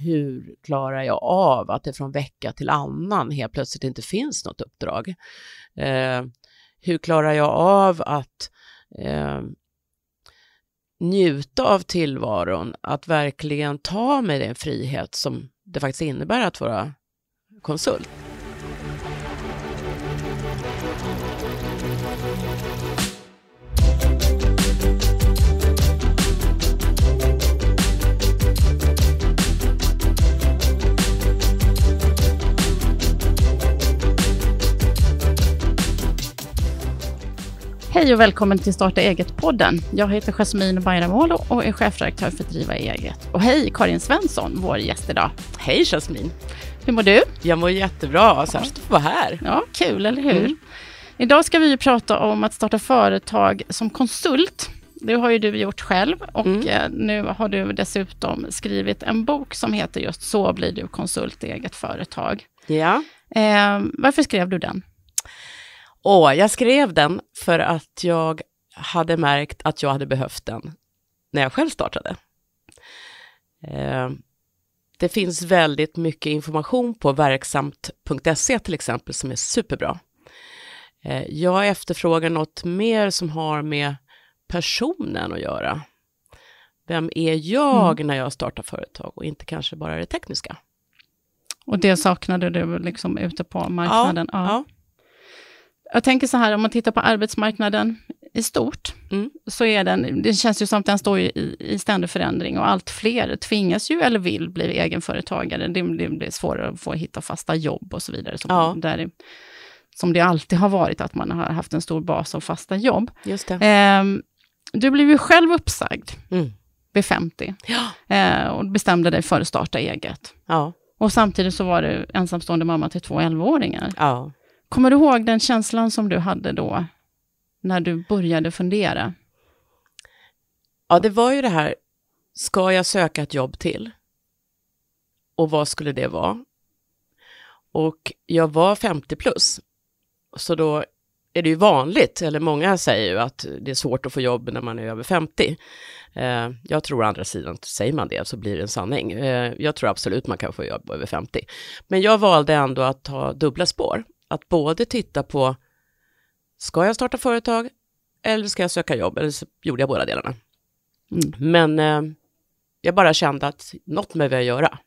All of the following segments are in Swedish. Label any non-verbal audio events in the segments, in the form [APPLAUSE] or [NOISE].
hur klarar jag av att det från vecka till annan helt plötsligt inte finns något uppdrag? Eh, hur klarar jag av att eh, njuta av tillvaron, att verkligen ta mig den frihet som det faktiskt innebär att vara konsult? Hej och välkommen till Starta eget-podden. Jag heter Jasmine Bayramoglu och är chefredaktör för Driva eget. Och hej Karin Svensson, vår gäst idag. Hej Jasmine. Hur mår du? Jag mår jättebra, särskilt att vara här. Ja, kul, eller hur? Mm. Idag ska vi ju prata om att starta företag som konsult. Det har ju du gjort själv och mm. Eh, nu har du dessutom skrivit en bok som heter just Så blir du konsult i eget företag. Ja. Eh, varför skrev du den? Och jag skrev den för att jag hade märkt att jag hade behövt den när jag själv startade. Eh, det finns väldigt mycket information på verksamt.se till exempel som är superbra. Eh, jag efterfrågar något mer som har med personen att göra. Vem är jag mm. när jag startar företag och inte kanske bara det tekniska. Och det saknade du liksom ute på marknaden? ja. ja. ja. Jag tänker så här, om man tittar på arbetsmarknaden i stort, mm. så är den, det känns ju som att den står i, i ständig förändring och allt fler tvingas ju eller vill bli egenföretagare. Det, det blir svårare att få hitta fasta jobb och så vidare. Som, ja. där, som det alltid har varit, att man har haft en stor bas av fasta jobb. Just det. Eh, du blev ju själv uppsagd mm. vid 50 ja. eh, och bestämde dig för att starta eget. Ja. Och samtidigt så var du ensamstående mamma till två 11-åringar. Ja. Kommer du ihåg den känslan som du hade då, när du började fundera? Ja, det var ju det här, ska jag söka ett jobb till? Och vad skulle det vara? Och jag var 50 plus, så då är det ju vanligt, eller många säger ju att det är svårt att få jobb när man är över 50. Eh, jag tror å andra sidan, säger man det så blir det en sanning. Eh, jag tror absolut man kan få jobb över 50. Men jag valde ändå att ta dubbla spår att både titta på, ska jag starta företag eller ska jag söka jobb? Eller så gjorde jag båda delarna. Mm. Men eh, jag bara kände att något behöver jag göra.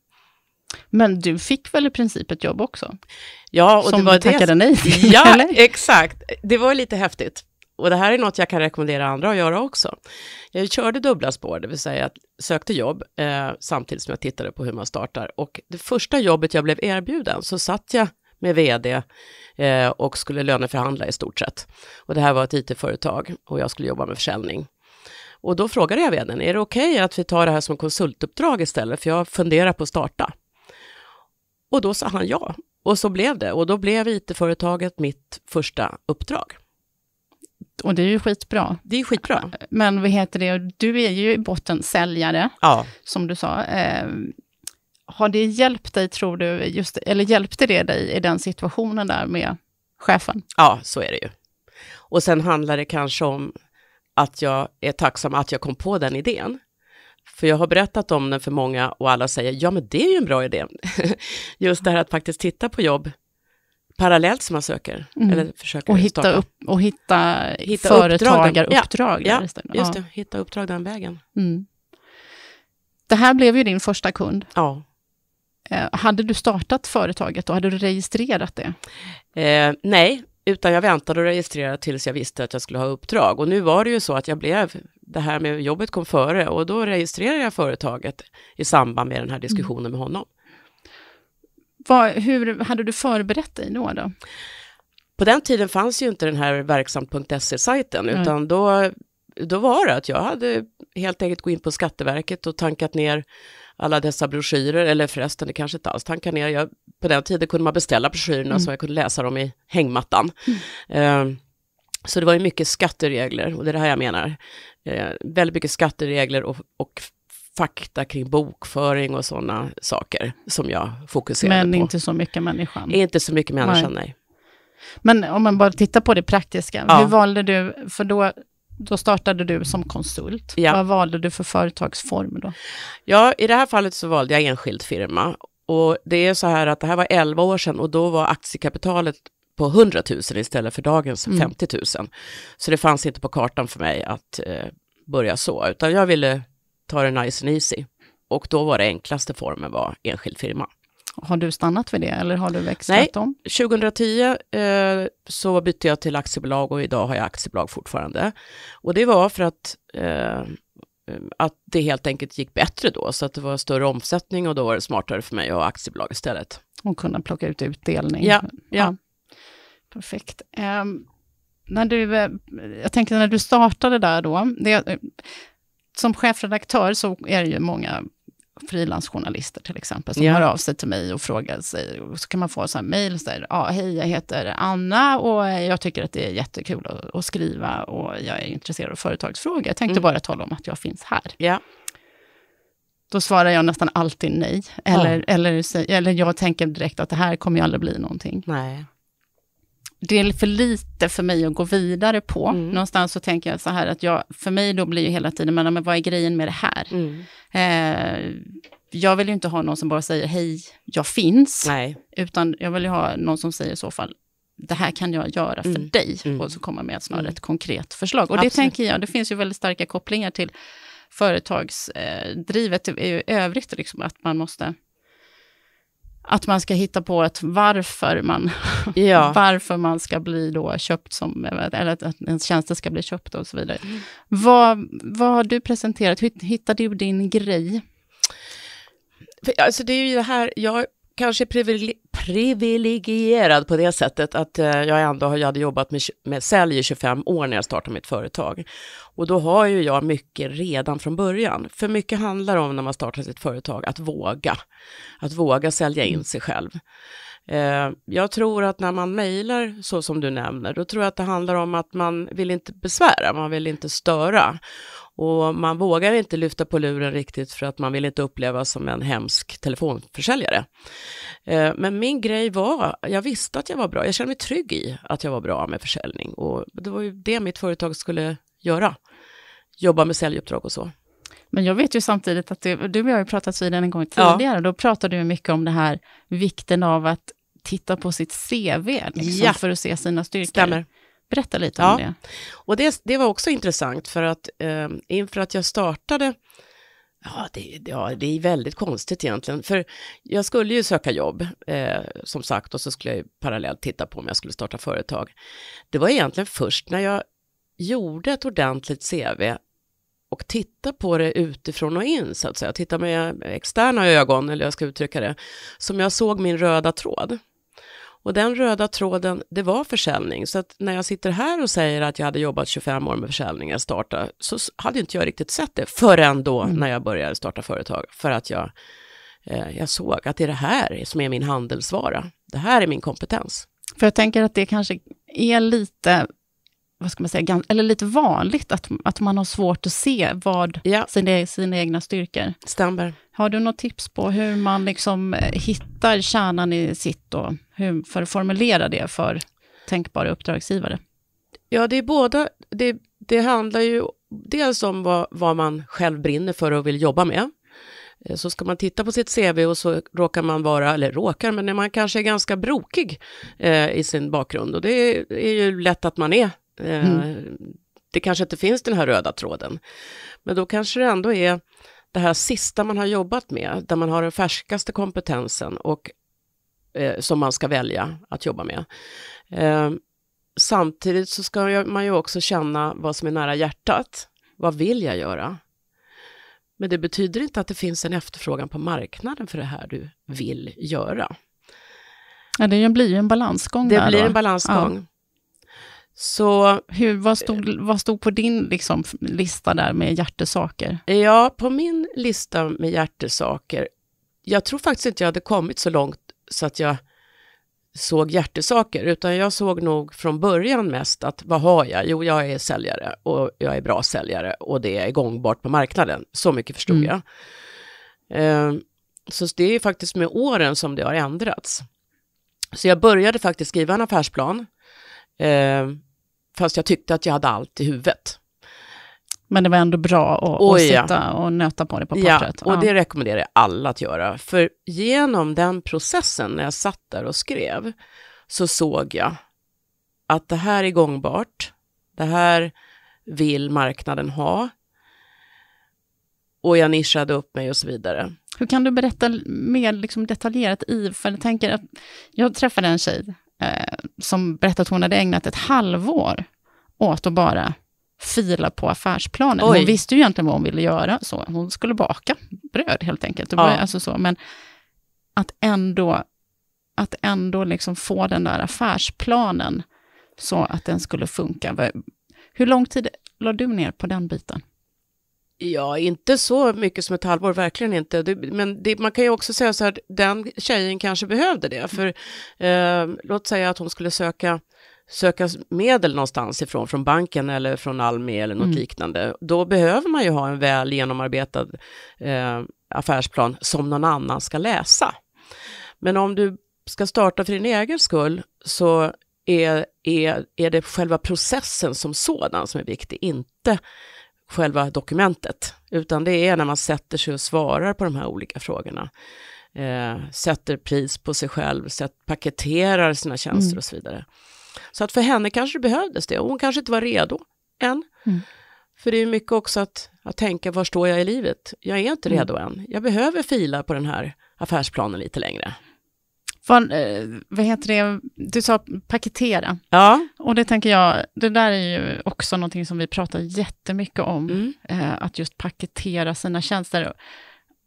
Men du fick väl i princip ett jobb också? Ja, och som det var du tackade nej till, Ja, exakt. Det var lite häftigt. Och det här är något jag kan rekommendera andra att göra också. Jag körde dubbla spår, det vill säga att sökte jobb eh, samtidigt som jag tittade på hur man startar. Och det första jobbet jag blev erbjuden så satt jag med vd eh, och skulle löneförhandla i stort sett. Och det här var ett it-företag och jag skulle jobba med försäljning. Och då frågade jag vdn, är det okej okay att vi tar det här som konsultuppdrag istället, för jag funderar på att starta. Och då sa han ja, och så blev det, och då blev it-företaget mitt första uppdrag. Och det är ju skitbra. Det är skitbra. Men vad heter det, du är ju i botten säljare, ja. som du sa. Eh, har det hjälpt dig, tror du, just, eller hjälpte det dig i den situationen där med chefen? Ja, så är det ju. Och sen handlar det kanske om att jag är tacksam att jag kom på den idén. För jag har berättat om den för många och alla säger, ja men det är ju en bra idé. [LAUGHS] Just det här att faktiskt titta på jobb parallellt som man söker. Mm. Eller försöker och hitta, upp, och hitta, hitta företagaruppdrag. Ja, ja, just det. Ja. hitta uppdrag den vägen. Mm. Det här blev ju din första kund. Ja. Eh, hade du startat företaget och hade du registrerat det? Eh, nej, utan jag väntade och registrerade tills jag visste att jag skulle ha uppdrag. Och nu var det ju så att jag blev, det här med jobbet kom före och då registrerade jag företaget i samband med den här mm. diskussionen med honom. Vad, hur hade du förberett dig då? då? På den tiden fanns ju inte den här verksamt.se-sajten, utan då, då var det att jag hade helt enkelt gått in på Skatteverket och tankat ner alla dessa broschyrer, eller förresten, det kanske inte alls tankar ner. Jag, på den tiden kunde man beställa broschyrerna mm. så jag kunde läsa dem i hängmattan. Mm. Uh, så det var ju mycket skatteregler, och det är det här jag menar. Uh, väldigt mycket skatteregler och, och fakta kring bokföring och sådana saker som jag fokuserade Men på. Men inte så mycket människan? Inte så mycket människan, nej. nej. Men om man bara tittar på det praktiska, ja. hur valde du, för då då startade du som konsult. Ja. Vad valde du för företagsform då? Ja, i det här fallet så valde jag enskild firma. Och det är så här att det här var 11 år sedan och då var aktiekapitalet på 100 000 istället för dagens mm. 50 000. Så det fanns inte på kartan för mig att eh, börja så, utan jag ville ta det nice and easy. Och då var det enklaste formen var enskild firma. Har du stannat vid det eller har du växlat Nej, om? 2010 eh, så bytte jag till aktiebolag och idag har jag aktiebolag fortfarande. Och det var för att, eh, att det helt enkelt gick bättre då, så att det var större omsättning och då var det smartare för mig att ha aktiebolag istället. Och kunna plocka ut utdelning. Ja, ja. ja. Perfekt. Eh, när du, eh, jag tänkte när du startade där då, det, eh, som chefredaktör så är det ju många frilansjournalister till exempel, som yeah. hör av sig till mig och frågar sig, och så kan man få så här mejl, så här, ah, hej jag heter Anna och jag tycker att det är jättekul att, att skriva och jag är intresserad av företagsfrågor, jag tänkte mm. bara tala om att jag finns här. Yeah. Då svarar jag nästan alltid nej, eller, ja. eller, eller jag tänker direkt att det här kommer ju aldrig bli någonting. Nej det är för lite för mig att gå vidare på. Mm. Någonstans så tänker jag så här att jag, för mig då blir ju hela tiden, men, men vad är grejen med det här? Mm. Eh, jag vill ju inte ha någon som bara säger hej, jag finns. Nej. Utan jag vill ju ha någon som säger i så fall, det här kan jag göra för mm. dig. Mm. Och så komma med snarare mm. ett konkret förslag. Och Absolut. det tänker jag, det finns ju väldigt starka kopplingar till företagsdrivet eh, i övrigt, liksom, att man måste att man ska hitta på ett varför man, [LAUGHS] ja. varför man ska bli då köpt som, eller att ens tjänster ska bli köpta och så vidare. Mm. Vad, vad har du presenterat? hittar du din grej? Alltså det är ju det här, jag kanske privile privilegierad på det sättet att eh, jag ändå jag hade jobbat med, med sälj i 25 år när jag startade mitt företag. Och då har ju jag mycket redan från början. För mycket handlar om när man startar sitt företag, att våga. Att våga sälja in mm. sig själv. Eh, jag tror att när man mejlar så som du nämner, då tror jag att det handlar om att man vill inte besvära, man vill inte störa. Och man vågar inte lyfta på luren riktigt för att man vill inte upplevas som en hemsk telefonförsäljare. Eh, men min grej var, jag visste att jag var bra, jag kände mig trygg i att jag var bra med försäljning och det var ju det mitt företag skulle göra, jobba med säljuppdrag och så. Men jag vet ju samtidigt att du, du och jag har pratat vid en gång tidigare, ja. då pratade du mycket om det här vikten av att titta på sitt CV liksom, ja. för att se sina styrkor. Stämmer. Berätta lite ja. om det. Och det, det var också intressant för att eh, inför att jag startade Ja det, ja, det är väldigt konstigt egentligen, för jag skulle ju söka jobb, eh, som sagt, och så skulle jag parallellt titta på om jag skulle starta företag. Det var egentligen först när jag gjorde ett ordentligt CV och titta på det utifrån och in, så att säga, titta med externa ögon, eller jag ska uttrycka det, som jag såg min röda tråd. Och den röda tråden, det var försäljning. Så att när jag sitter här och säger att jag hade jobbat 25 år med försäljning när jag så hade inte jag riktigt sett det förrän då mm. när jag började starta företag. För att jag, eh, jag såg att det är det här som är min handelsvara. Det här är min kompetens. För jag tänker att det kanske är lite vad ska man säga, eller lite vanligt att, att man har svårt att se vad ja. sina, e-, sina egna styrkor. Stämmer. Har du något tips på hur man liksom eh, hittar kärnan i sitt då, hur, för att formulera det för tänkbara uppdragsgivare? Ja, det är båda. Det, det handlar ju dels om vad, vad man själv brinner för och vill jobba med. Eh, så ska man titta på sitt CV och så råkar man vara, eller råkar, men man kanske är ganska brokig eh, i sin bakgrund. Och det är ju lätt att man är Eh, mm. Det kanske inte finns den här röda tråden, men då kanske det ändå är det här sista man har jobbat med, där man har den färskaste kompetensen och eh, som man ska välja att jobba med. Eh, samtidigt så ska man ju också känna vad som är nära hjärtat. Vad vill jag göra? Men det betyder inte att det finns en efterfrågan på marknaden för det här du vill göra. Ja, det blir ju en balansgång. Det blir då. en balansgång. Ja. Så hur, vad, stod, eh, vad stod på din liksom, lista där med hjärtesaker? Ja, på min lista med hjärtesaker, jag tror faktiskt inte jag hade kommit så långt så att jag såg hjärtesaker, utan jag såg nog från början mest att vad har jag? Jo, jag är säljare och jag är bra säljare och det är gångbart på marknaden. Så mycket förstod mm. jag. Eh, så det är faktiskt med åren som det har ändrats. Så jag började faktiskt skriva en affärsplan Eh, fast jag tyckte att jag hade allt i huvudet. Men det var ändå bra att, oh, ja. sitta och nöta på det på porträtt. Ja, och det rekommenderar jag alla att göra. För genom den processen när jag satt där och skrev så såg jag att det här är gångbart. Det här vill marknaden ha. Och jag nischade upp mig och så vidare. Hur kan du berätta mer liksom detaljerat i, för jag tänker att jag träffade en tjej eh, som berättade att hon hade ägnat ett halvår åt att bara fila på affärsplanen. Oj. Hon visste ju egentligen vad hon ville göra, så hon skulle baka bröd helt enkelt. Ja. Alltså så, men att ändå, att ändå liksom få den där affärsplanen så att den skulle funka. Hur lång tid la du ner på den biten? Ja, inte så mycket som ett halvår, verkligen inte. men det, man kan ju också säga så här, den tjejen kanske behövde det. För eh, låt säga att hon skulle söka söka medel någonstans ifrån, från banken eller från Almi eller något mm. liknande, då behöver man ju ha en väl genomarbetad eh, affärsplan som någon annan ska läsa. Men om du ska starta för din egen skull så är, är, är det själva processen som sådan som är viktig, inte själva dokumentet, utan det är när man sätter sig och svarar på de här olika frågorna. Eh, sätter pris på sig själv, sätt, paketerar sina tjänster mm. och så vidare. Så att för henne kanske det behövdes det, och hon kanske inte var redo än. Mm. För det är mycket också att, att tänka, var står jag i livet? Jag är inte mm. redo mm. än. Jag behöver fila på den här affärsplanen lite längre. Vad, eh, vad, heter det, du sa paketera. Ja. Och det tänker jag, det där är ju också någonting som vi pratar jättemycket om, mm. eh, att just paketera sina tjänster.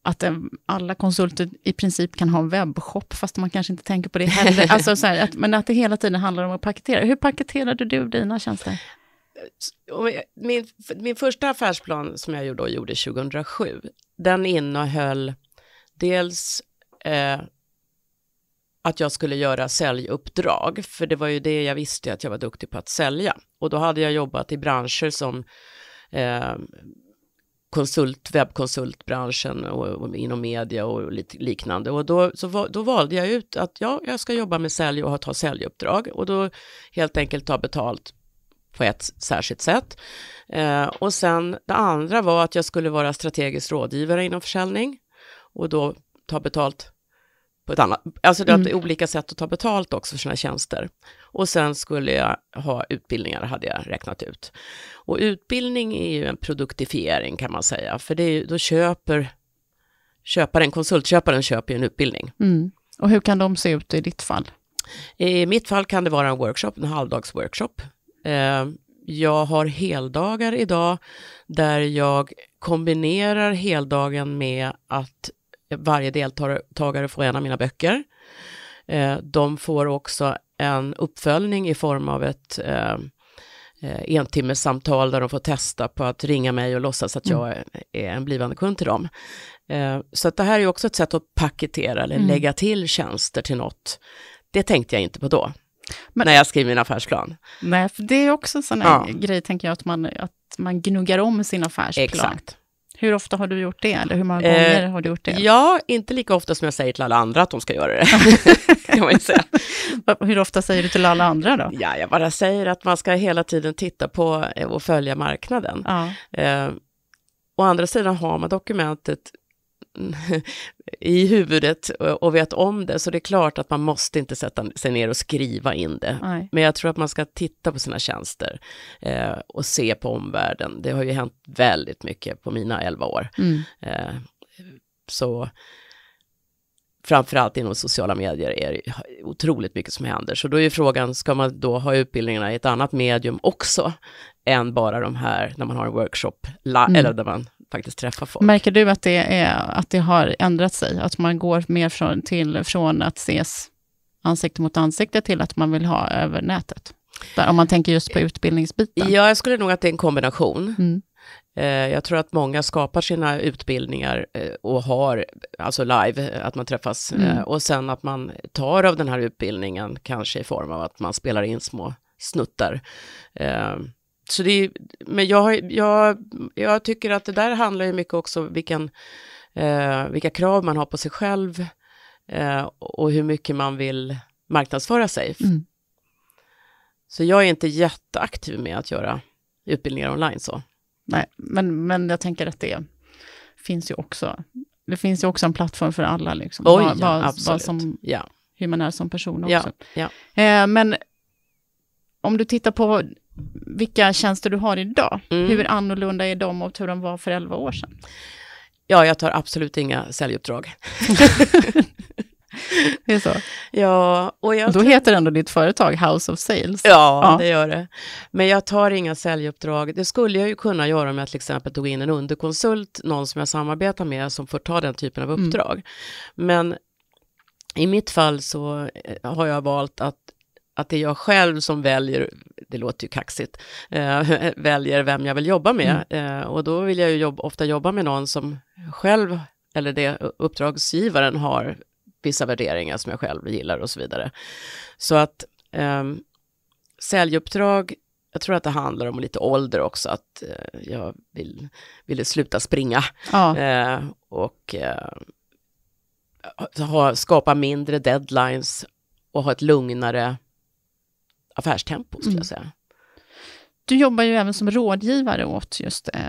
Att eh, alla konsulter i princip kan ha en webbshop, fast man kanske inte tänker på det heller. [LAUGHS] alltså så här, att, men att det hela tiden handlar om att paketera. Hur paketerade du dina tjänster? Min, min första affärsplan som jag då gjorde 2007, den innehöll dels eh, att jag skulle göra säljuppdrag, för det var ju det jag visste att jag var duktig på att sälja. Och då hade jag jobbat i branscher som eh, konsult, webbkonsultbranschen och, och, inom media och lite liknande. Och då, så, då valde jag ut att ja, jag ska jobba med sälj och ta säljuppdrag och då helt enkelt ta betalt på ett särskilt sätt. Eh, och sen det andra var att jag skulle vara strategisk rådgivare inom försäljning och då ta betalt på ett annat, alltså det mm. är olika sätt att ta betalt också för sina tjänster. Och sen skulle jag ha utbildningar, hade jag räknat ut. Och utbildning är ju en produktifiering kan man säga, för det är ju, då köper köparen, konsultköparen köper ju en utbildning. Mm. Och hur kan de se ut i ditt fall? I mitt fall kan det vara en workshop, en halvdagsworkshop. Eh, jag har heldagar idag där jag kombinerar heldagen med att varje deltagare får en av mina böcker. Eh, de får också en uppföljning i form av ett eh, eh, entimmesamtal där de får testa på att ringa mig och låtsas att jag mm. är en blivande kund till dem. Så att det här är också ett sätt att paketera eller mm. lägga till tjänster till något. Det tänkte jag inte på då, Men, när jag skrev min affärsplan. Nej, för det är också en sån ja. grej, tänker jag, att man, att man gnuggar om sin affärsplan. Exakt. Hur ofta har du gjort det? Eller hur många eh, gånger eh, har du gjort det? Ja, inte lika ofta som jag säger till alla andra att de ska göra det. [LAUGHS] kan man säga. Hur ofta säger du till alla andra då? Ja, jag bara säger att man ska hela tiden titta på eh, och följa marknaden. Ja. Eh, å andra sidan har man dokumentet [LAUGHS] i huvudet och vet om det, så det är klart att man måste inte sätta sig ner och skriva in det. Nej. Men jag tror att man ska titta på sina tjänster eh, och se på omvärlden. Det har ju hänt väldigt mycket på mina elva år. Mm. Eh, så framförallt inom sociala medier är det otroligt mycket som händer. Så då är frågan, ska man då ha utbildningarna i ett annat medium också än bara de här när man har en workshop, mm. eller där man faktiskt träffa folk. Märker du att det, är, att det har ändrat sig? Att man går mer från, till, från att ses ansikte mot ansikte till att man vill ha över nätet? Där, om man tänker just på utbildningsbiten. Ja, jag skulle nog att det är en kombination. Mm. Eh, jag tror att många skapar sina utbildningar eh, och har, alltså live, att man träffas. Mm. Eh, och sen att man tar av den här utbildningen, kanske i form av att man spelar in små snuttar så det men jag, jag, jag tycker att det där handlar ju mycket också om vilken, eh, vilka krav man har på sig själv eh, och hur mycket man vill marknadsföra sig. Mm. Så jag är inte jätteaktiv med att göra utbildningar online så. Nej, men, men jag tänker att det finns ju också, det finns ju också en plattform för alla liksom. Oj, ja, vad, absolut. Vad som, ja. Hur man är som person också. Ja, ja. Eh, men om du tittar på vilka tjänster du har idag. Mm. Hur annorlunda är de mot hur de var för 11 år sedan? Ja, jag tar absolut inga säljuppdrag. [LAUGHS] det är så? Ja. Och jag Då heter ändå ditt företag House of Sales. Ja, ja, det gör det. Men jag tar inga säljuppdrag. Det skulle jag ju kunna göra om jag till exempel tog in en underkonsult, någon som jag samarbetar med, som får ta den typen av mm. uppdrag. Mm. Men i mitt fall så eh, har jag valt att att det är jag själv som väljer, det låter ju kaxigt, eh, [LAUGHS] väljer vem jag vill jobba med. Mm. Eh, och då vill jag ju jobb, ofta jobba med någon som själv, eller det uppdragsgivaren har vissa värderingar som jag själv gillar och så vidare. Så att eh, säljuppdrag, jag tror att det handlar om lite ålder också, att eh, jag vill, ville sluta springa. Ja. Eh, och eh, ha, skapa mindre deadlines och ha ett lugnare affärstempo skulle mm. jag säga. Du jobbar ju även som rådgivare åt just eh,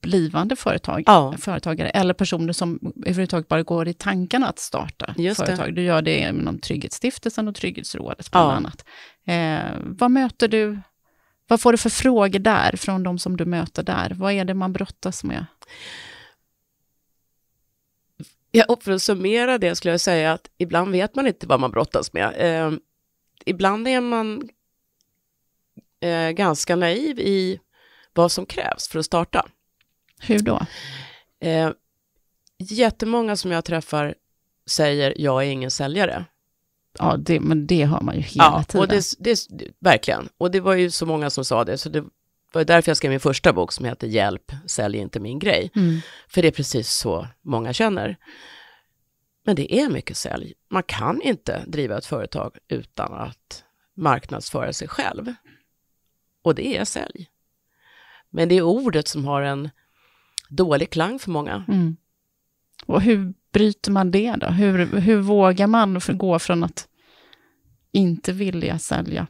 blivande företag, ja. företagare eller personer som överhuvudtaget bara går i tankarna att starta just företag. Det. Du gör det inom Trygghetsstiftelsen och Trygghetsrådet bland ja. annat. Eh, vad möter du vad får du för frågor där, från de som du möter där? Vad är det man brottas med? Ja, och för att summera det skulle jag säga att ibland vet man inte vad man brottas med. Eh, ibland är man eh, ganska naiv i vad som krävs för att starta. Hur då? Eh, jättemånga som jag träffar säger jag är ingen säljare. Ja, det, men det har man ju hela ja, tiden. Och det, det, verkligen, och det var ju så många som sa det, så det var därför jag skrev min första bok som heter Hjälp, sälj inte min grej. Mm. För det är precis så många känner. Men det är mycket sälj. Man kan inte driva ett företag utan att marknadsföra sig själv. Och det är sälj. Men det är ordet som har en dålig klang för många. Mm. Och hur bryter man det då? Hur, hur vågar man gå från att inte vilja sälja?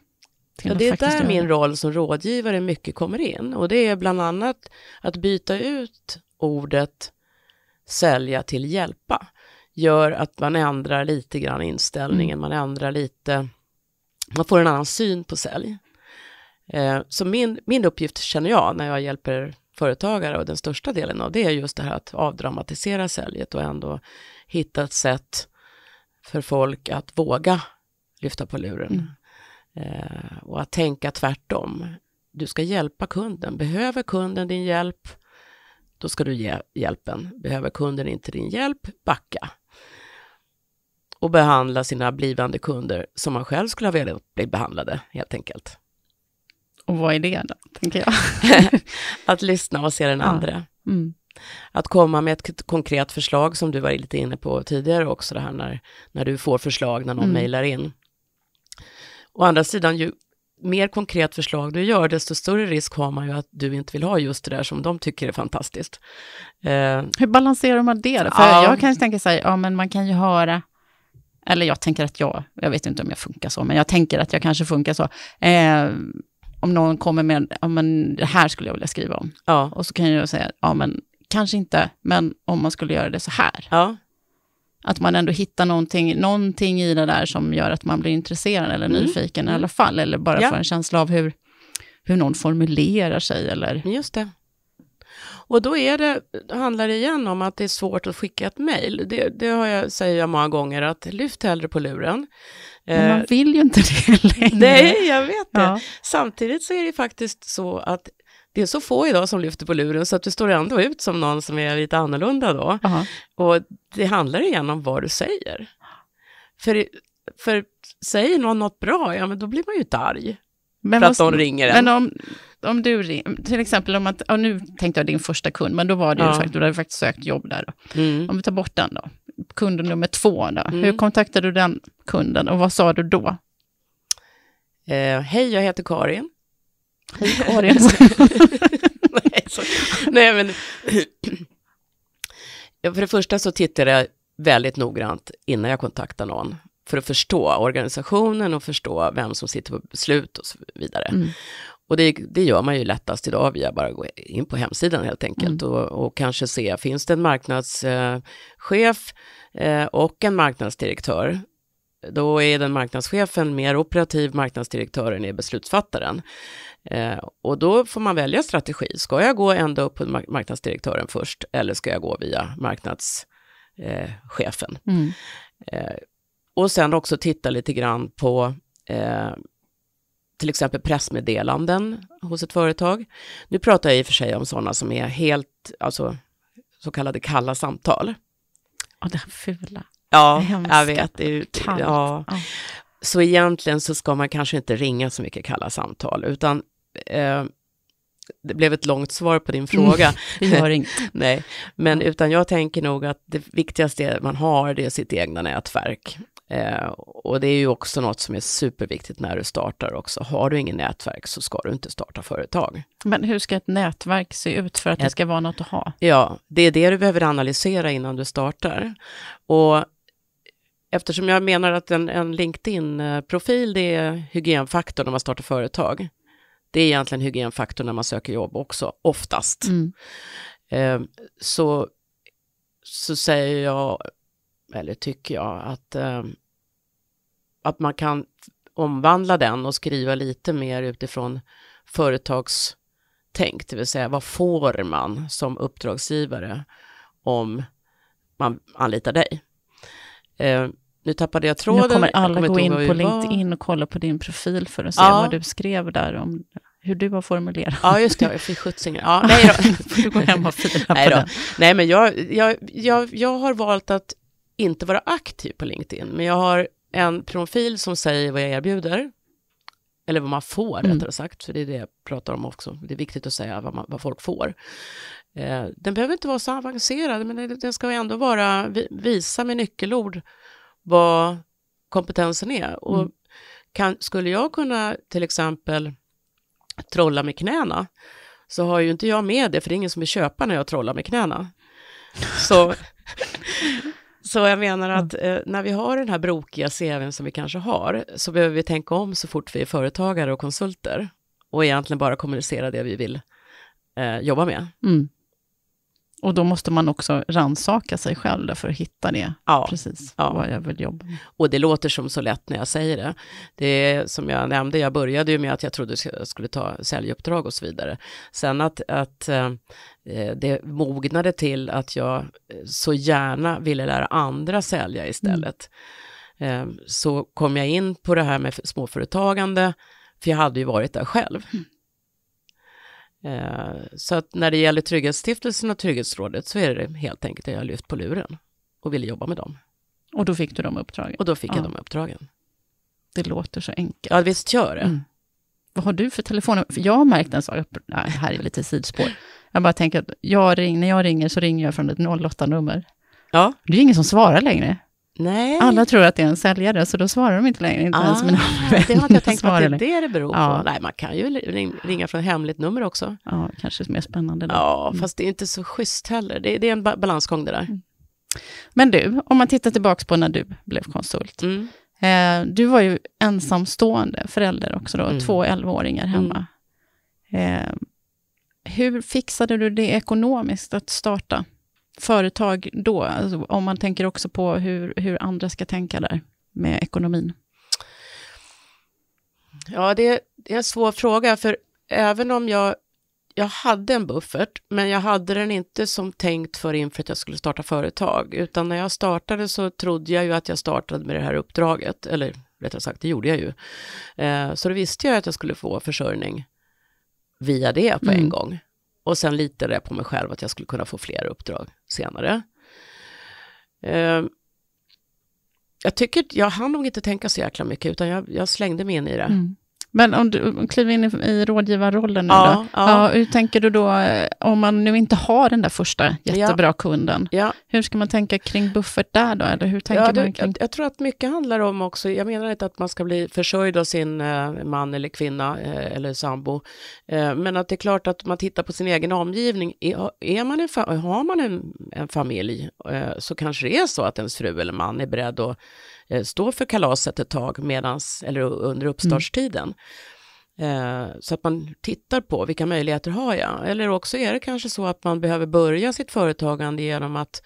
Till ja, det är där min roll som rådgivare mycket kommer in. Och det är bland annat att byta ut ordet sälja till hjälpa gör att man ändrar lite grann inställningen, mm. man ändrar lite, man får en annan syn på sälj. Eh, så min, min uppgift känner jag när jag hjälper företagare och den största delen av det är just det här att avdramatisera säljet och ändå hitta ett sätt för folk att våga lyfta på luren. Mm. Eh, och att tänka tvärtom. Du ska hjälpa kunden. Behöver kunden din hjälp, då ska du ge hjälpen. Behöver kunden inte din hjälp, backa och behandla sina blivande kunder som man själv skulle ha velat bli behandlade helt enkelt. Och vad är det då, tänker jag? [LAUGHS] att lyssna och se den andra. Mm. Att komma med ett konkret förslag som du var lite inne på tidigare också, det här när, när du får förslag när någon mm. mejlar in. Å andra sidan, ju mer konkret förslag du gör, desto större risk har man ju att du inte vill ha just det där som de tycker är fantastiskt. Eh. Hur balanserar man det? Då? För ja. jag kanske tänka så här, ja men man kan ju höra eller jag tänker att jag, jag vet inte om jag funkar så, men jag tänker att jag kanske funkar så. Eh, om någon kommer med, ja men det här skulle jag vilja skriva om. Ja. Och så kan jag säga, ja men kanske inte, men om man skulle göra det så här. Ja. Att man ändå hittar någonting, någonting i det där som gör att man blir intresserad eller mm. nyfiken i alla fall, eller bara ja. får en känsla av hur, hur någon formulerar sig eller Just det. Och då är det, handlar det igen om att det är svårt att skicka ett mejl. Det, det har jag, säger jag många gånger, att lyft hellre på luren. Men man eh, vill ju inte det [LAUGHS] längre. Nej, jag vet det. Ja. Samtidigt så är det faktiskt så att det är så få idag som lyfter på luren så att du står ändå ut som någon som är lite annorlunda då. Aha. Och det handlar igen om vad du säger. För, för säger någon något bra, ja men då blir man ju inte arg. Men för vad, att någon ringer en. Men om, om du, till exempel om att, nu tänkte jag din första kund, men då var det ju faktiskt, du hade faktiskt sökt jobb där. Mm. Om vi tar bort den då, kund nummer två då, mm. hur kontaktade du den kunden och vad sa du då? Eh, hej, jag heter Karin. Hej Karin. [LAUGHS] Nej, nej, men... ja, för det första så tittade jag väldigt noggrant innan jag kontaktade någon för att förstå organisationen och förstå vem som sitter på beslut och så vidare. Mm. Och det, det, gör man ju lättast idag via bara gå in på hemsidan helt enkelt mm. och, och, kanske se, finns det en marknadschef eh, eh, och en marknadsdirektör? Då är den marknadschefen mer operativ, marknadsdirektören är beslutsfattaren. Eh, och då får man välja strategi. Ska jag gå ända upp på marknadsdirektören först eller ska jag gå via marknadschefen? Mm. och sen också titta lite grann på till exempel pressmeddelanden hos ett företag. Nu pratar jag i och för sig om sådana som är helt, alltså så kallade kalla samtal. Ja, här fula. Ja, Hemska. jag vet. Det är, Kallt. ja. ja. Så egentligen så ska man kanske inte ringa så mycket kalla samtal, utan eh, det blev ett långt svar på din mm. fråga. Mm, [LAUGHS] [LAUGHS] Nej, men utan jag tänker nog att det viktigaste man har, det är sitt egna nätverk. Eh, och det är ju också något som är superviktigt när du startar också. Har du ingen nätverk så ska du inte starta företag. Men hur ska ett nätverk se ut för att ett, det ska vara något att ha? Ja, det är det du behöver analysera innan du startar. Och eftersom jag menar att en, en LinkedIn-profil, det är hygienfaktor när man startar företag. Det är egentligen hygienfaktor när man söker jobb också, oftast. Mm. Eh, så, så säger jag eller tycker jag, att, eh, att man kan omvandla den och skriva lite mer utifrån företagstänk, det vill säga vad får man som uppdragsgivare om man anlitar dig? Eh, nu tappade jag tråden. Nu kommer alla kommer gå in på LinkedIn och kolla på din profil för att se ja. vad du skrev där om hur du har formulerat. Ja, just det, jag fick skjutsingar. Ja, [LAUGHS] nej då. du gå hem och fila på den. nej, men jag, jag, jag, jag har valt att inte vara aktiv på LinkedIn, men jag har en profil som säger vad jag erbjuder, eller vad man får mm. rättare sagt, för det är det jag pratar om också. Det är viktigt att säga vad, man, vad folk får. Eh, den behöver inte vara så avancerad, men den ska ändå vara, visa med nyckelord vad kompetensen är. Och mm. kan, skulle jag kunna till exempel trolla med knäna, så har ju inte jag med det, för det är ingen som vill köpa när jag trollar med knäna. Så [LAUGHS] Så jag menar mm. att eh, när vi har den här brokiga CVn som vi kanske har, så behöver vi tänka om så fort vi är företagare och konsulter och egentligen bara kommunicera det vi vill eh, jobba med. Mm. Och då måste man också ransaka sig själv för att hitta det. Ja, Precis, ja. vad jag vill jobba Och det låter som så lätt när jag säger det. Det är som jag nämnde, jag började ju med att jag trodde jag skulle ta säljuppdrag och så vidare. Sen att, att eh, eh, det mognade till att jag eh, så gärna ville lära andra sälja mm. istället. Mm. Så kom jag in på det här med småföretagande, för jag hade ju varit där själv. Mm. Eh, så att när det gäller Trygghetsstiftelsen och Trygghetsrådet så är det helt enkelt att jag har lyft på luren och ville jobba med dem. Och då fick du de uppdragen? Och då fick ja. jag de uppdragen. Det låter så enkelt. Ja, visst gör det. Mm. Vad har du för telefon? För jag har märkt en sak, det här är lite sidospår. Jag bara tänker att jag ring, när jag ringer så ringer jag från ett 08-nummer. Ja. Det är ingen som svarar längre. Nej. Alla tror att det är en säljare, så då svarar de inte längre. Inte ah, ens mina det har jag tänkt på, att det är det det beror på. Nej, man kan ju ringa från hemligt nummer också. Ja, kanske mer spännande. Då. Ja, mm. fast det är inte så schysst heller. Det, det är en balansgång det där. Mm. Men du, om man tittar tillbaka på när du blev konsult. Mm. Eh, du var ju ensamstående förälder också då, mm. två 11-åringar hemma. Eh, hur fixade du det ekonomiskt att starta? företag då? Alltså om man tänker också på hur, hur andra ska tänka där med ekonomin. Ja, det är, det är en svår fråga, för även om jag, jag hade en buffert, men jag hade den inte som tänkt för inför att jag skulle starta företag, utan när jag startade så trodde jag ju att jag startade med det här uppdraget, eller rättare sagt, det gjorde jag ju. Eh, så då visste jag att jag skulle få försörjning via det på en mm. gång. Och sen litade jag på mig själv att jag skulle kunna få fler uppdrag senare. Ehm, jag tycker, jag hann nog inte tänka så jäkla mycket utan jag, jag slängde mig in i det. Mm. Men om du kliver in i, i rådgivarrollen nu ja, då. Ja. hur tänker du då, eh, om man nu inte har den där första jättebra kunden, hur ska man tänka kring buffert där då? Eller hur tänker det, man kring... jag, jag, tror att mycket handlar om också, jag menar inte att man ska bli försörjd av sin eh, man eller kvinna eh, eller sambo, eh, men att det är klart att man tittar på sin egen omgivning. Är, är man en har man en, en familj eh, så kanske det är så att ens fru eller man är beredd att eh, stå för kalaset ett tag medans, eller under mm. uppstartstiden. Eh, så att man tittar på vilka möjligheter har jag? Eller också är det kanske så att man behöver börja sitt företagande genom att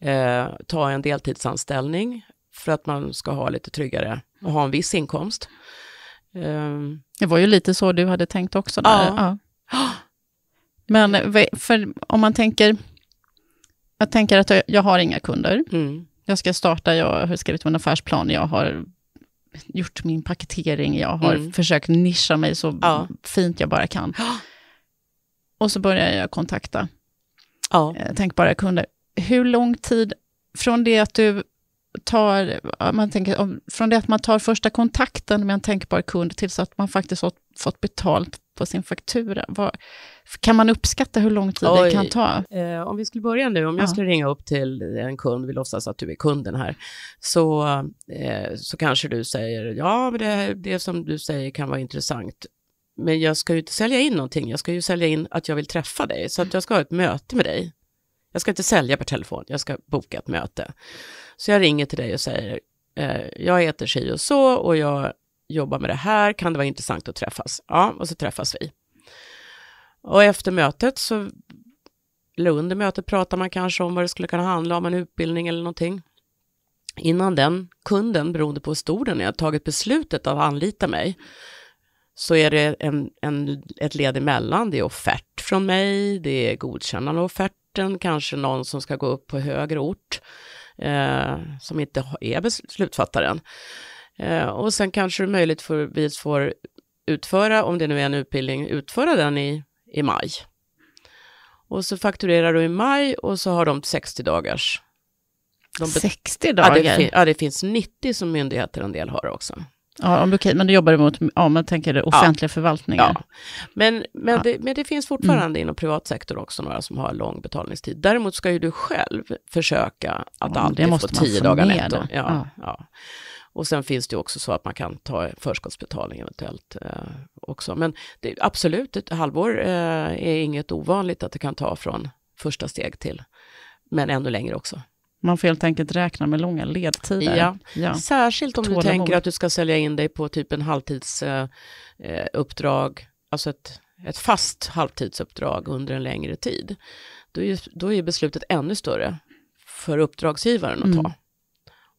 eh, ta en deltidsanställning för att man ska ha lite tryggare och ha en viss inkomst. Um. Det var ju lite så du hade tänkt också. Där. Ja. ja. Men om man tänker, jag tänker att jag har inga kunder. Mm. Jag ska starta, jag har skrivit en affärsplan, jag har gjort min paketering, jag har mm. försökt nischa mig så ja. fint jag bara kan. Och så börjar jag kontakta ja. Eh, tänkbara kunder. Hur lång tid från det att du tar, man tänker, från det att man tar första kontakten med en tänkbar kund tills att man faktiskt har fått betalt på sin faktura, vad, kan man uppskatta hur lång tid Oj. det kan ta? Eh, om vi skulle börja nu, om jag ja. skulle ringa upp till en kund, vi låtsas att du är kunden här, så, eh, så kanske du säger, ja, det, det som du säger kan vara intressant, men jag ska ju inte sälja in någonting, jag ska ju sälja in att jag vill träffa dig, så att jag ska ha ett möte med dig. Jag ska inte sälja per telefon, jag ska boka ett möte. Så jag ringer till dig och säger, eh, jag heter si och så och jag jobbar med det här, kan det vara intressant att träffas? Ja, och så träffas vi. Och efter mötet så, eller under mötet pratar man kanske om vad det skulle kunna handla om, en utbildning eller någonting. Innan den kunden, beroende på hur stor den är, tagit beslutet att anlita mig, så är det en, en, ett led emellan. Det är offert från mig, det är godkännande av offerten, kanske någon som ska gå upp på högre ort, eh, som inte är beslutsfattaren. Eh, och sen kanske det är möjligt för vi får utföra, om det nu är en utbildning, utföra den i i maj. Och så fakturerar du i maj och så har de 60 dagars. De 60 dagar? Ja det, ja det, finns 90 som myndigheter en del har också. Ja, okej, okay, men det jobbar emot, ja, man tänker det, offentliga ja. förvaltningar. Ja. Men, men, ja. Det, men det finns fortfarande mm. inom privat sektor också några som har lång betalningstid. Däremot ska ju du själv försöka att ja, alltid få 10 dagar netto. Ja, ja. Och sen finns det också så att man kan ta förskottsbetalning eventuellt eh, också. Men det, absolut, ett halvår eh, är inget ovanligt att det kan ta från första steg till, men ännu längre också. Man får helt enkelt räkna med långa ledtider. Ja, ja. särskilt om Tålamod. du tänker att du ska sälja in dig på typ en halvtidsuppdrag, eh, eh alltså ett, ett fast halvtidsuppdrag under en längre tid. Då är, då är beslutet ännu större för uppdragsgivaren att mm. ta.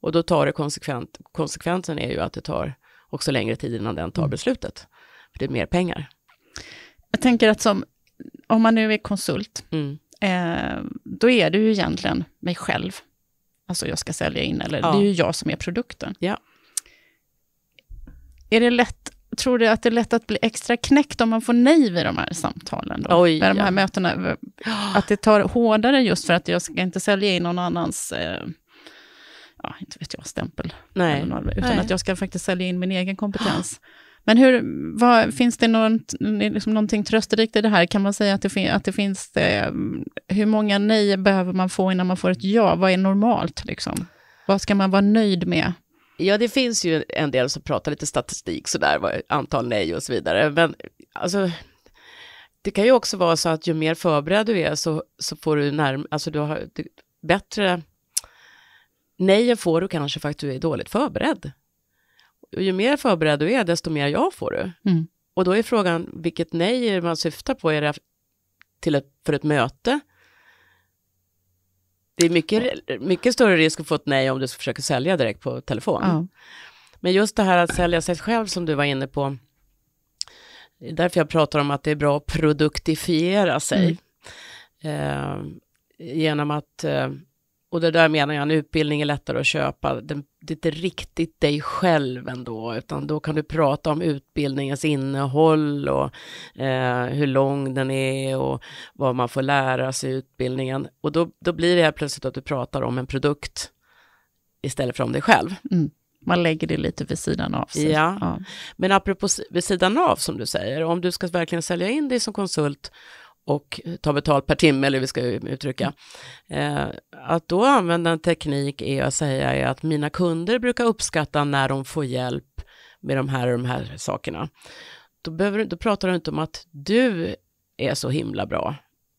Och då tar det konsekvent, konsekvensen är ju att det tar också längre tid innan den tar mm. beslutet. För det är mer pengar. Jag tänker att som, om man nu är konsult, mm. eh, då är det ju egentligen mig själv. Alltså jag ska sälja in, eller ja. det är ju jag som är produkten. Ja. Är det lätt, tror du att det är lätt att bli extra knäckt om man får nej vid de här samtalen? Då, Oj, de här ja. mötena? Att det tar hårdare just för att jag ska inte sälja in någon annans eh, ja, inte vet jag, stämpel. Nej. Något, utan Nej. att jag ska faktiskt sälja in min egen kompetens. [GASPS] Men hur, vad, finns det någon, liksom någonting trösterikt i det här? Kan man säga att det, fin, att det finns, eh, hur många nej behöver man få innan man får ett ja? Vad är normalt liksom? Vad ska man vara nöjd med? Ja, det finns ju en del som pratar lite statistik sådär, antal nej och så vidare. Men alltså, det kan ju också vara så att ju mer förberedd du är så, så får du närm alltså du har du, bättre Nej, jag får du kanske för att du är dåligt förberedd. Och ju mer förberedd du är, desto mer jag får du. Mm. Och då är frågan vilket nej man syftar på. Är det till ett, för ett möte? Det är mycket, mycket större risk att få ett nej om du försöker sälja direkt på telefon. Mm. Men just det här att sälja sig själv som du var inne på. Det är därför jag pratar om att det är bra att produktifiera sig. Mm. Eh, genom att eh, och det där menar jag, en utbildning är lättare att köpa. Det, det är inte riktigt dig själv ändå, utan då kan du prata om utbildningens innehåll och eh, hur lång den är och vad man får lära sig i utbildningen. Och då, då blir det här plötsligt att du pratar om en produkt istället för om dig själv. Mm. Man lägger det lite vid sidan av sig. Ja. ja. men apropå vid sidan av som du säger, om du ska verkligen sälja in dig som konsult och ta betalt per timme, eller hur vi ska uttrycka. Eh, att då använda en teknik är att säga är att mina kunder brukar uppskatta när de får hjälp med de här och de här sakerna. Då, behöver, då pratar du inte om att du är så himla bra,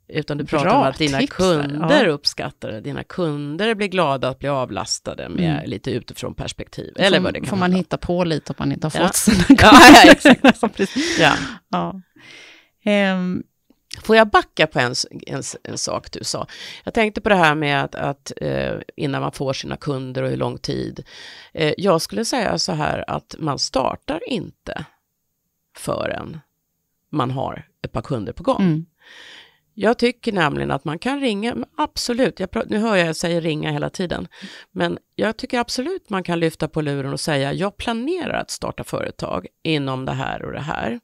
utan du pratar bra om att dina tips, kunder ja. uppskattar det, dina kunder blir glada att bli avlastade med mm. lite utifrån perspektiv. Som, eller vad det kan får man handla. hitta på lite om man inte har fått [LAUGHS] sina kunder. Ja, ja, exakt. [LAUGHS] ja. ja. Um, Får jag backa på en, en, en, sak du sa? Jag tänkte på det här med att, att eh, innan man får sina kunder och hur lång tid. Eh, jag skulle säga så här att man startar inte förrän man har ett par kunder på gång. Mm. Jag tycker nämligen att man kan ringa, absolut, jag, nu hör jag, jag säger ringa hela tiden, men jag tycker absolut man kan lyfta på luren och säga jag planerar att starta företag inom det här och det här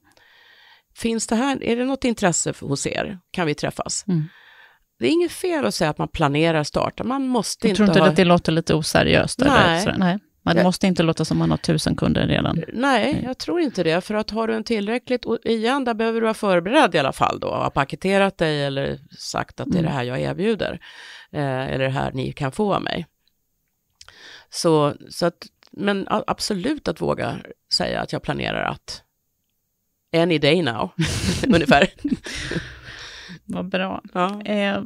finns det här, är det något intresse hos er? Kan vi träffas? Mm. Det är inget fel att säga att man planerar starta. man måste jag inte... Jag tror inte ha... att det låter lite oseriöst. Nej. Eller Nej. Man jag... måste inte låta som man har tusen kunder redan. Nej, jag tror inte det, för att har du en tillräckligt, och igen, där behöver du vara förberedd i alla fall då, ha paketerat dig eller sagt att det är mm. det här jag erbjuder, eh, eller det här ni kan få av mig. Så, så att, men absolut att våga säga att jag planerar att any day now, [LAUGHS] ungefär. [LAUGHS] Vad bra. Ja. Eh,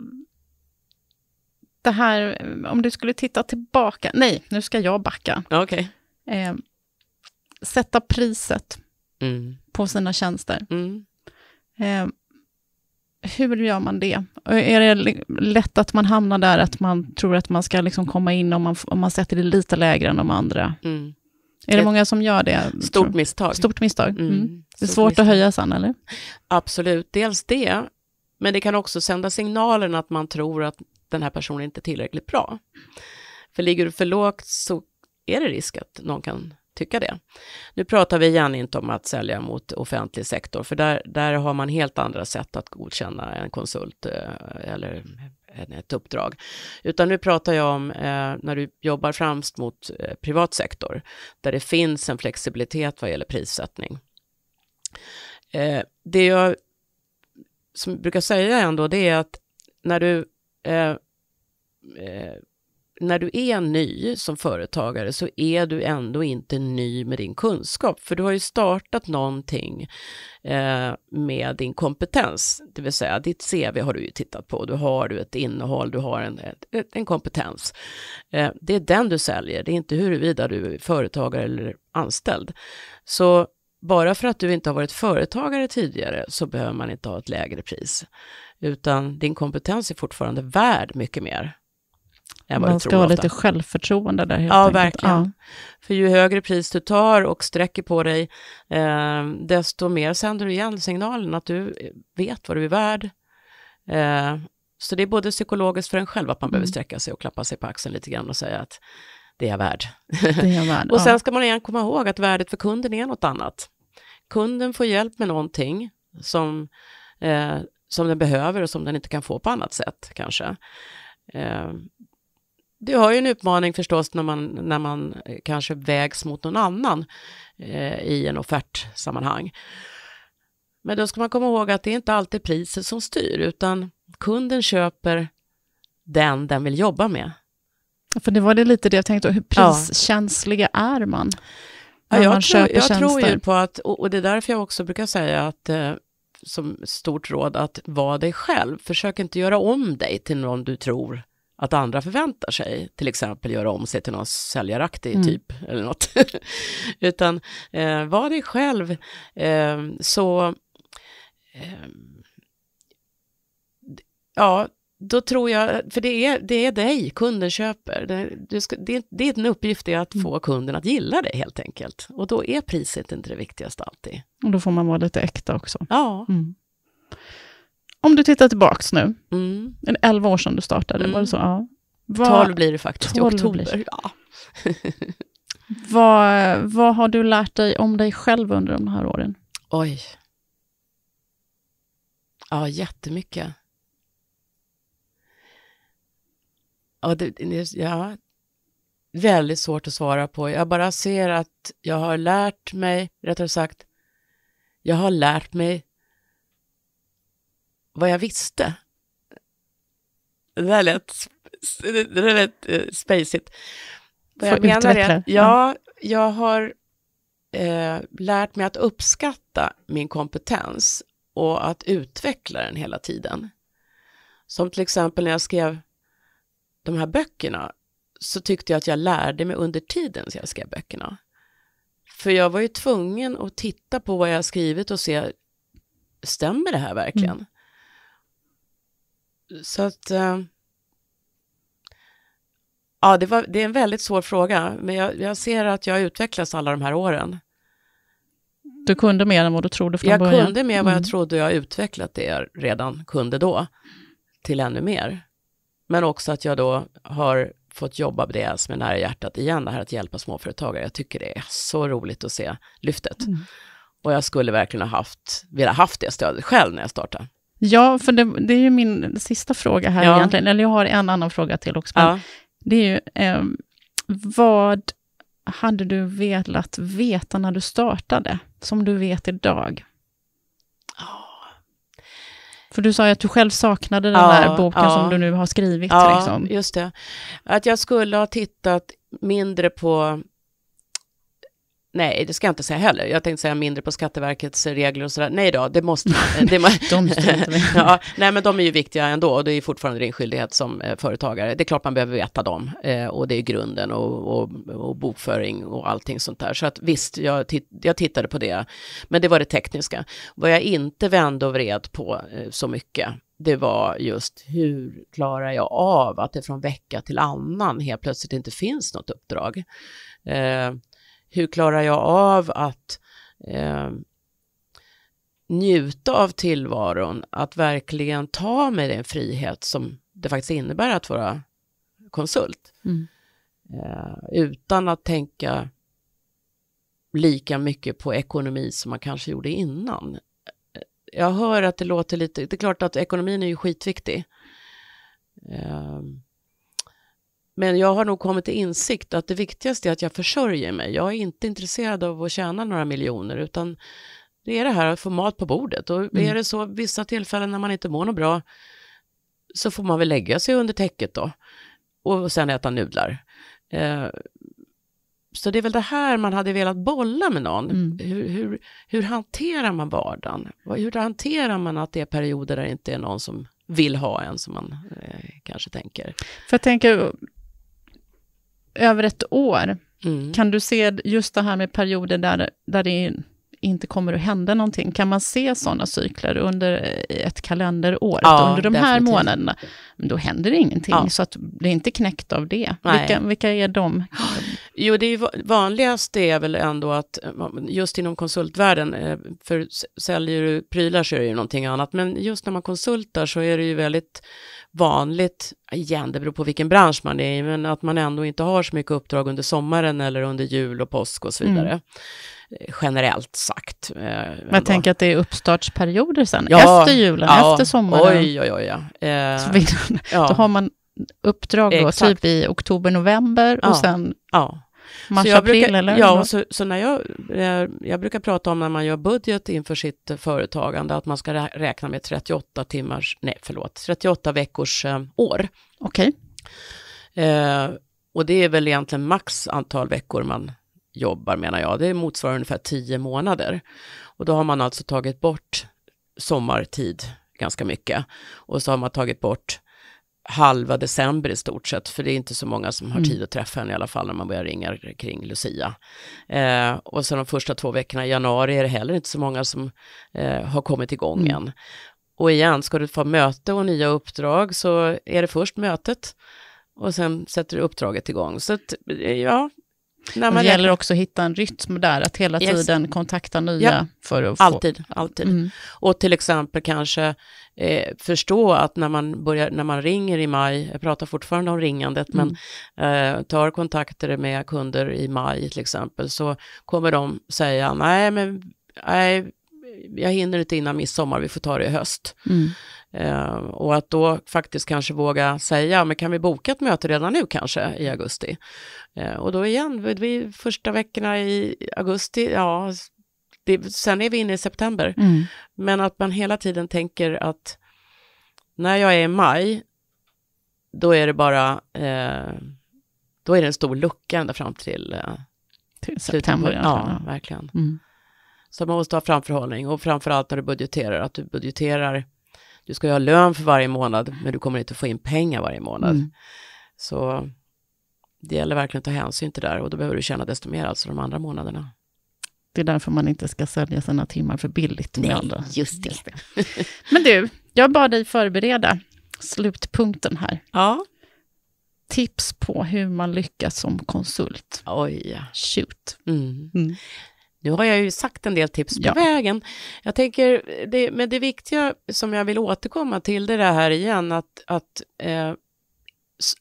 det här, om du skulle titta tillbaka, nej, nu ska jag backa. Okay. Eh, sätta priset mm. på sina tjänster. Mm. Eh, hur gör man det? Är det lätt att man hamnar där, att man tror att man ska liksom komma in om man, om man sätter det lite lägre än de andra? Mm. Är det många som gör det? Stort misstag. Stort misstag. Mm. Mm. Det är svårt misstag. att höja sen, eller? Absolut, dels det. Men det kan också sända signalen att man tror att den här personen inte är tillräckligt bra. För ligger du för lågt så är det risk att någon kan tycka det. Nu pratar vi gärna inte om att sälja mot offentlig sektor, för där, där har man helt andra sätt att godkänna en konsult eh, eller ett uppdrag. Utan nu pratar jag om eh, när du jobbar främst mot eh, privat sektor, där det finns en flexibilitet vad gäller prissättning. Eh, det jag som brukar säga ändå, det är att när du eh, eh, när du är ny som företagare så är du ändå inte ny med din kunskap, för du har ju startat någonting eh, med din kompetens, det vill säga ditt CV har du ju tittat på, du har du ett innehåll, du har en, en kompetens. Eh, det är den du säljer, det är inte huruvida du är företagare eller anställd. Så bara för att du inte har varit företagare tidigare så behöver man inte ha ett lägre pris, utan din kompetens är fortfarande värd mycket mer än vad Man ska ha lite självförtroende där. Helt ja, enkelt. verkligen. Ja. För ju högre pris du tar och sträcker på dig, eh, desto mer sänder du igen signalen att du vet vad du är värd. Eh, så det är både psykologiskt för en själv att man mm. behöver sträcka sig och klappa sig på axeln lite grann och säga att det är jag värd. Det är värd [LAUGHS] och sen ska man igen komma ihåg att värdet för kunden är något annat. Kunden får hjälp med någonting som, eh, som den behöver och som den inte kan få på annat sätt kanske. Ehm, du har ju en utmaning förstås när man, när man eh, kanske vägs mot någon annan eh, i en offertsammanhang. Men då ska man komma ihåg att det är inte alltid priset som styr, utan kunden köper den den vill jobba med. För det var det lite det jag tänkte, hur priskänsliga ja. är man? Ja, jag man tror, jag tror ju på att, och det är därför jag också brukar säga att eh, som stort råd att vara dig själv. Försök inte göra om dig till någon du tror att andra förväntar sig, till exempel göra om sig till någon säljaraktig mm. typ [LAUGHS] eller något. Utan eh, var dig själv eh, så, eh, ja, då tror jag, för det är, det är dig kunden köper. Det, ska, det, det är en uppgift är att mm. få kunden att gilla dig helt enkelt. Och då är priset inte det viktigaste alltid. Och då får man vara lite äkta också. Ja. Mm. Om du tittar tillbaka nu, mm. 11 år sedan du startade, mm. var det så? Mm. Ja. Vad, 12 blir det faktiskt i oktober. Ja. [LAUGHS] vad, vad har du lärt dig om dig själv under de här åren? Oj. Ja, jättemycket. Ja, det, ja, väldigt svårt att svara på. Jag bara ser att jag har lärt mig, rättare sagt, jag har lärt mig vad jag visste. Det där lät, det lät eh, spacigt. Vad jag menar är ja, jag har eh, lärt mig att uppskatta min kompetens och att utveckla den hela tiden. Som till exempel när jag skrev de här böckerna så tyckte jag att jag lärde mig under tiden som jag skrev böckerna. För jag var ju tvungen att titta på vad jag skrivit och se, stämmer det här verkligen? Mm. Så att... Eh, ja, det, var, det är en väldigt svår fråga, men jag, jag ser att jag utvecklas alla de här åren. Du kunde mer än vad du trodde från jag början? Jag kunde mer än vad jag mm. trodde, jag utvecklat det jag redan kunde då, till ännu mer. Men också att jag då har fått jobba med det som är nära hjärtat igen, det här att hjälpa småföretagare. Jag tycker det är så roligt att se lyftet. Mm. Och jag skulle verkligen ha haft, velat haft det stödet själv när jag startade. Ja, för det, det är ju min sista fråga här ja. egentligen, eller jag har en annan fråga till också. Ja. Det är ju, eh, vad hade du velat veta när du startade, som du vet idag? Ah. För du sa ju att du själv saknade den ja, där boken ja. som du nu har skrivit. Ja, liksom. just det. Att jag skulle ha tittat mindre på Nej, det ska jag inte säga heller. Jag tänkte säga mindre på Skatteverkets regler och sådär. Nej då, det måste... [LAUGHS] det må... [LAUGHS] de [LAUGHS] ja, nej, men de är ju viktiga ändå och det är fortfarande din skyldighet som eh, företagare. Det är klart man behöver veta dem eh, och det är grunden och, och, och, bokföring och allting sånt där. Så att visst, jag, tit jag tittade på det, men det var det tekniska. Vad jag inte vände och vred på eh, så mycket, det var just hur klarar jag av att det från vecka till annan helt plötsligt inte finns något uppdrag. Eh, hur klarar jag av att eh, njuta av tillvaron, att verkligen ta mig den frihet som det faktiskt innebär att vara konsult. Mm. Eh, utan att tänka lika mycket på ekonomi som man kanske gjorde innan. Jag hör att det låter lite, det är klart att ekonomin är ju skitviktig. Eh, men jag har nog kommit till insikt att det viktigaste är att jag försörjer mig. Jag är inte intresserad av att tjäna några miljoner utan det är det här att få mat på bordet. Och mm. är det så vissa tillfällen när man inte mår något bra så får man väl lägga sig under täcket då och sen äta nudlar. Eh, så det är väl det här man hade velat bolla med någon. Mm. Hur, hur, hur hanterar man vardagen? Hur hanterar man att det är perioder där det inte är någon som vill ha en som man eh, kanske tänker. För jag tänker, över ett år. Mm. Kan du se just det här med perioder där, där det är inte kommer att hända någonting. Kan man se sådana cykler under eh, ett kalenderår? Ja, under de definitivt. här månaderna, då händer det ingenting. Ja. Så att bli inte knäckt av det. Vilka, vilka är de? Jo, det vanligaste är väl ändå att eh, just inom konsultvärlden, eh, för säljer du prylar så är det ju någonting annat, men just när man konsultar så är det ju väldigt vanligt, igen det beror på vilken bransch man är i, men att man ändå inte har så mycket uppdrag under sommaren eller under jul och påsk och så mm. vidare. Mm generellt sagt. Eh, Men jag tänker att det är uppstartsperioder sen, ja, efter julen, ja, efter sommaren. Oj, oj, oj. Ja. Eh, så vill, ja. Då har man uppdrag då, typ i oktober, november och sen mars, så april brukar, eller? Ja, så, så, när jag, eh, jag brukar prata om när man gör budget inför sitt företagande, att man ska räkna med 38 timmars, nej förlåt, 38 veckors eh, år. Okej. Okay. Eh, och det är väl egentligen max antal veckor man jobbar menar jag, det motsvarar ungefär tio månader. Och då har man alltså tagit bort sommartid ganska mycket och så har man tagit bort halva december i stort sett, för det är inte så många som har mm. tid att träffa en i alla fall när man börjar ringa kring Lucia. Eh, och sen de första två veckorna i januari är det heller inte så många som eh, har kommit igång mm. än. Och igen, ska du få möte och nya uppdrag så är det först mötet och sen sätter du uppdraget igång. Så att, ja, Nej, det gäller också att hitta en rytm där, att hela yes. tiden kontakta nya. Ja. för att få... Alltid, alltid. Mm. Och till exempel kanske eh, förstå att när man, börjar, när man ringer i maj, jag pratar fortfarande om ringandet, mm. men eh, tar kontakter med kunder i maj till exempel, så kommer de säga nej, men nej, jag hinner inte innan midsommar, vi får ta det i höst. Mm. Eh, och att då faktiskt kanske våga säga, men kan vi boka ett möte redan nu kanske i augusti? Eh, och då igen, vi, vi, första veckorna i augusti, ja, det, sen är vi inne i september. Mm. Men att man hela tiden tänker att när jag är i maj, då är det bara, eh, då är det en stor lucka ända fram till, eh, till september. På, ja, verkligen. Mm. Så man måste ha framförhållning och framförallt när du budgeterar, att du budgeterar du ska ju ha lön för varje månad, men du kommer inte få in pengar varje månad. Mm. Så det gäller verkligen att ta hänsyn till det där och då behöver du tjäna desto mer, alltså de andra månaderna. Det är därför man inte ska sälja sina timmar för billigt. Med Nej, andra. just det. Just det. men du, jag bad dig förbereda slutpunkten här. Ja. Tips på hur man lyckas som konsult. Oj. Shoot. Mm. Mm. Nu har jag ju sagt en del tips på ja. vägen. Jag tänker, det, men det viktiga som jag vill återkomma till det här igen, att, att, eh,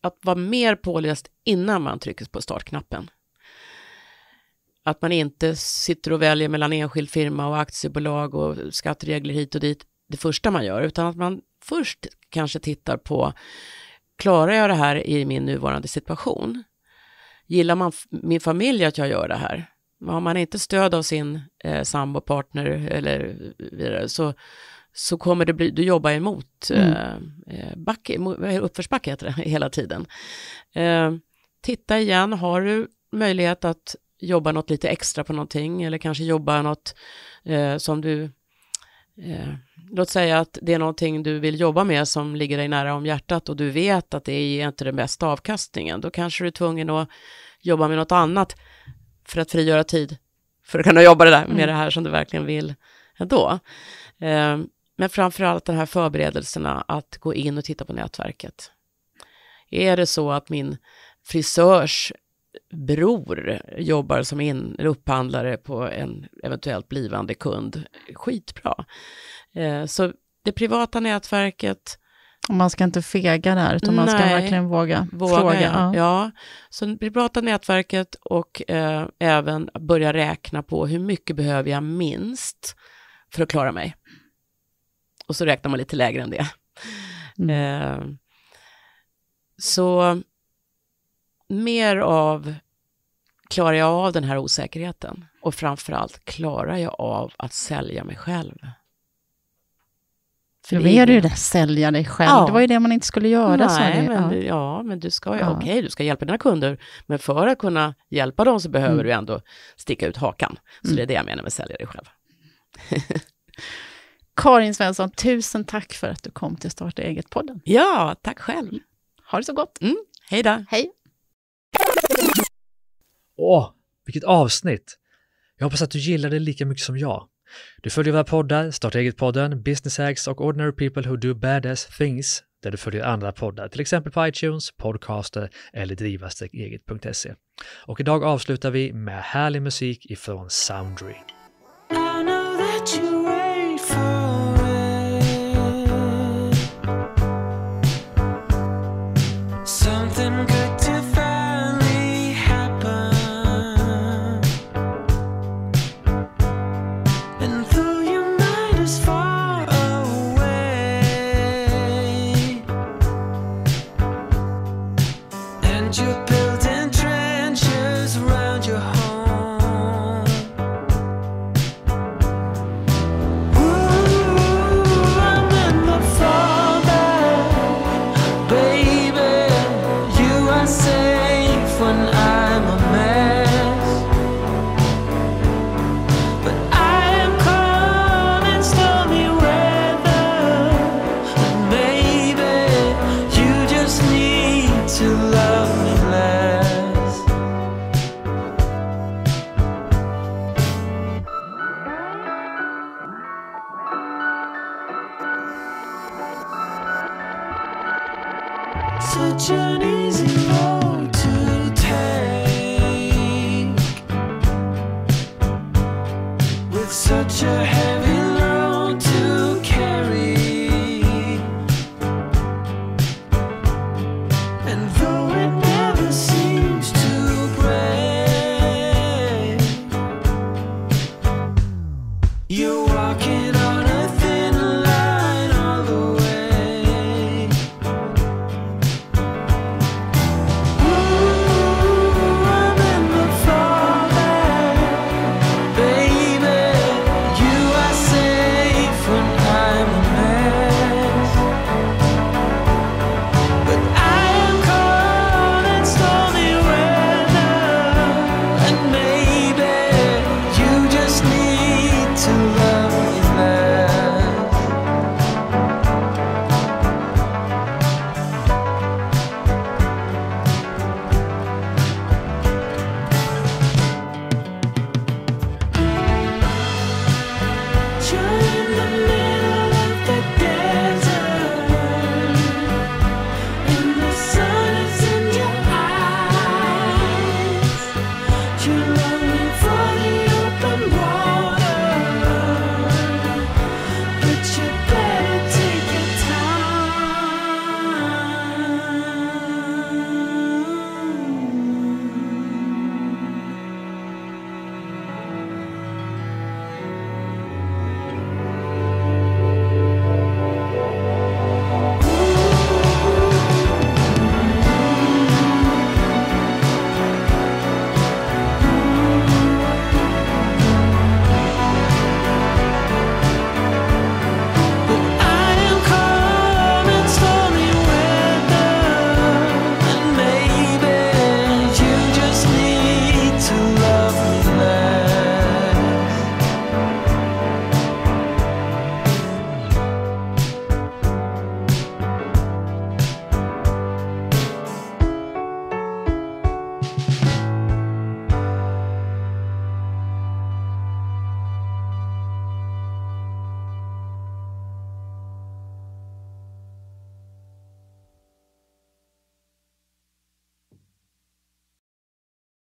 att vara mer påläst innan man trycker på startknappen. Att man inte sitter och väljer mellan enskild firma och aktiebolag och skatteregler hit och dit det första man gör, utan att man först kanske tittar på, klarar jag det här i min nuvarande situation? Gillar man min familj att jag gör det här? Har man inte stöd av sin eh, sambopartner eller vidare så, så kommer det bli, du jobbar emot mm. Eh, eh, eh, uppförsbacke heter det, [LAUGHS] hela tiden. Eh, titta igen, har du möjlighet att jobba något lite extra på någonting eller kanske jobba något eh, som du eh, låt säga att det är någonting du vill jobba med som ligger dig nära om hjärtat och du vet att det är inte den bästa avkastningen, då kanske du är tvungen att jobba med något annat för att frigöra tid för att kunna jobba det där, med mm. det här som du verkligen vill ändå. Ehm, men framför allt de här förberedelserna att gå in och titta på nätverket. Är det så att min frisörs bror jobbar som in, upphandlare på en eventuellt blivande kund, skitbra. Ehm, så det privata nätverket, man ska inte fega där, utan Nej. man ska verkligen våga, våga fråga. Ja. ja. Så vi pratar nätverket och eh, även börja räkna på hur mycket behöver jag minst för att klara mig. Och så räknar man lite lägre än det. Mm. Eh, så mer av klarar jag av den här osäkerheten och framförallt klarar jag av att sälja mig själv. För då är det ju det, sälja dig själv. Ja. Det var ju det man inte skulle göra. Nej, men, ja. ja. men du ska, ja. okej, du ska hjälpa dina kunder, men för att kunna hjälpa dem så behöver mm. du ändå sticka ut hakan. Så mm. det är det jag menar med sälja dig själv. [LAUGHS] Karin Svensson, tusen tack för att du kom till Starta eget-podden. Ja, tack själv. Ha det så gott. Mm. Hej då. Hej. Åh, vilket avsnitt. Jag hoppas att du gillar det lika mycket som jag. Du följer våra poddar, Starta eget-podden, Business Hacks och Ordinary People Who Do Badass Things, där du följer andra poddar, till exempel på iTunes, Podcaster eller driva-eget.se. Och idag avslutar vi med härlig musik ifrån Soundry.